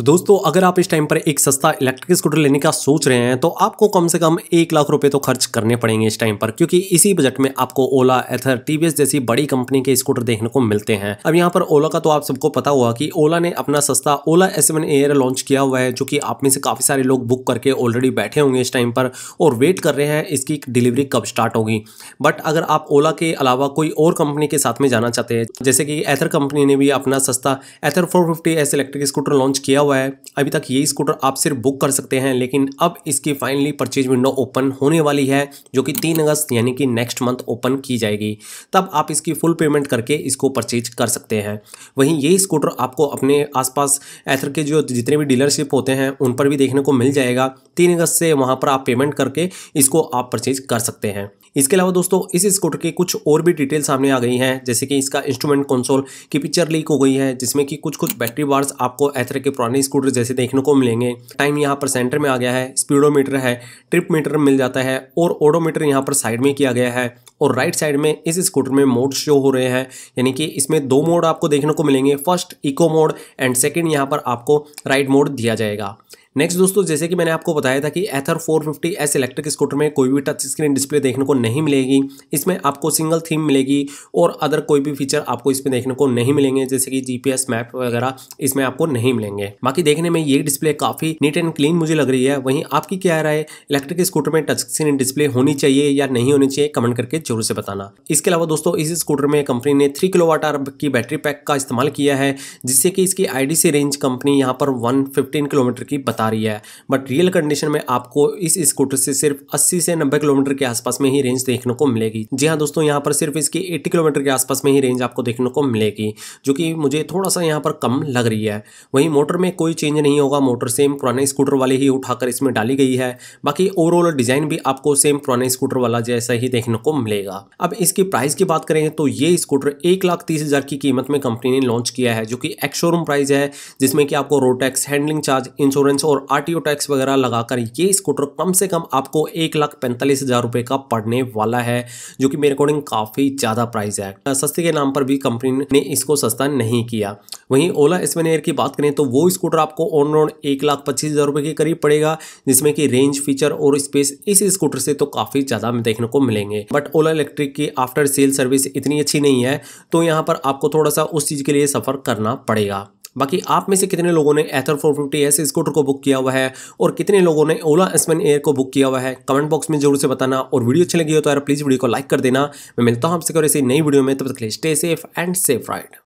तो दोस्तों अगर आप इस टाइम पर एक सस्ता इलेक्ट्रिक स्कूटर लेने का सोच रहे हैं तो आपको कम से कम एक लाख रुपए तो खर्च करने पड़ेंगे इस टाइम पर क्योंकि इसी बजट में आपको ओला एथर टीवीएस जैसी बड़ी कंपनी के स्कूटर देखने को मिलते हैं अब यहाँ पर ओला का तो आप सबको पता हुआ कि ओला ने अपना सस्ता ओला एस एयर लॉन्च किया हुआ है जो कि आप में से काफी सारे लोग बुक करके ऑलरेडी बैठे होंगे इस टाइम पर और वेट कर रहे हैं इसकी डिलीवरी कब स्टार्ट होगी बट अगर आप ओला के अलावा कोई और कंपनी के साथ में जाना चाहते हैं जैसे कि एथर कंपनी ने भी अपना सस्ता Ather four fifty electric scooter launch किया हुआ हुआ है अभी तक ये स्कूटर आप सिर्फ बुक कर सकते हैं लेकिन अब इसकी फाइनली परचेज विंडो ओपन होने वाली है जो कि तीन अगस्त यानी कि नेक्स्ट मंथ ओपन की जाएगी तब आप इसकी फुल पेमेंट करके इसको परचेज कर सकते हैं वहीं ये स्कूटर आपको अपने आसपास एथर के जो जितने भी डीलरशिप होते हैं उन पर भी देखने को मिल जाएगा तीन अगस्त से वहाँ पर आप पेमेंट करके इसको आप परचेज कर सकते हैं इसके अलावा दोस्तों इस स्कूटर की कुछ और भी डिटेल सामने आ गई हैं जैसे कि इसका इंस्ट्रूमेंट कंसोल की पिक्चर लीक हो गई है जिसमें कि कुछ कुछ बैटरी बार्स आपको एथर के पुराने पुराने स्कूटर जैसे देखने को मिलेंगे टाइम यहाँ पर सेंटर में आ गया है स्पीडोमीटर है ट्रिप मीटर मिल जाता है और ओडोमीटर यहाँ पर साइड में किया गया है और राइट साइड में इस स्कूटर में मोड शो हो रहे हैं यानी कि इसमें दो मोड आपको देखने को मिलेंगे first eco mode and second यहाँ पर आपको राइट मोड दिया जाएगा नेक्स्ट दोस्तों जैसे कि मैंने आपको बताया था कि एथर 450 एस इलेक्ट्रिक स्कूटर में कोई भी टच स्क्रीन डिस्प्ले देखने को नहीं मिलेगी इसमें आपको सिंगल थीम मिलेगी और अदर कोई भी फीचर आपको इसमें देखने को नहीं मिलेंगे जैसे कि जीपीएस मैप वगैरह इसमें आपको नहीं मिलेंगे बाकी देखने में ये डिस्प्ले काफ़ी नीट एंड क्लीन मुझे लग रही है वहीं आपकी क्या राय इलेक्ट्रिक स्कूटर में टच स्क्रीन डिस्प्ले होनी चाहिए या नहीं होनी चाहिए कमेंट करके जरूर से बताना इसके अलावा दोस्तों इस स्कूटर में कंपनी ने थ्री किलो वाट की बैटरी पैक का इस्तेमाल किया है जिससे कि इसकी आईडीसी रेंज कंपनी यहाँ पर वन किलोमीटर की बता आ रही है बट रियल कंडीशन में आपको इस स्कूटर से सिर्फ 80 से 90 किलोमीटर के आसपास में ही रेंज देखने को मिलेगी जी हाँ दोस्तों यहाँ पर सिर्फ इसकी 80 किलोमीटर के आसपास में ही रेंज आपको देखने को मिलेगी जो कि मुझे थोड़ा सा यहाँ पर कम लग रही है वहीं मोटर में कोई चेंज नहीं होगा मोटर सेम पुराने स्कूटर वाले ही उठाकर इसमें डाली गई है बाकी ओवरऑल डिज़ाइन भी आपको सेम पुराने स्कूटर वाला जैसा ही देखने को मिलेगा अब इसकी प्राइस की बात करें तो ये स्कूटर एक लाख तीस हज़ार की कीमत में कंपनी ने लॉन्च किया है जो कि एक्स शोरूम प्राइस है जिसमें कि आपको रोटेक्स हैंडलिंग चार्ज इंश्योरेंस और आर टैक्स वगैरह लगाकर ये स्कूटर कम से कम आपको एक लाख पैंतालीस हज़ार रुपये का पड़ने वाला है जो कि मेरे अकॉर्डिंग काफ़ी ज़्यादा प्राइस है सस्ते के नाम पर भी कंपनी ने इसको सस्ता नहीं किया वहीं ओला एसवन एयर की बात करें तो वो स्कूटर आपको ऑन रोड एक लाख पच्चीस हज़ार रुपये के करीब पड़ेगा जिसमें कि रेंज फीचर और स्पेस इस स्कूटर से तो काफ़ी ज़्यादा देखने को मिलेंगे बट ओला इलेक्ट्रिक की आफ्टर सेल सर्विस इतनी अच्छी नहीं है तो यहाँ पर आपको थोड़ा सा उस चीज़ के लिए सफ़र करना पड़ेगा बाकी आप में से कितने लोगों ने एथर 450 एस स्कूटर को बुक किया हुआ है और कितने लोगों ने ओला एसमन एयर को बुक किया हुआ है कमेंट बॉक्स में जरूर से बताना और वीडियो अच्छी लगी हो तो यार प्लीज़ वीडियो को लाइक कर देना मैं मिलता हूँ आपसे और ऐसी नई वीडियो में तब तक stay safe and safe ride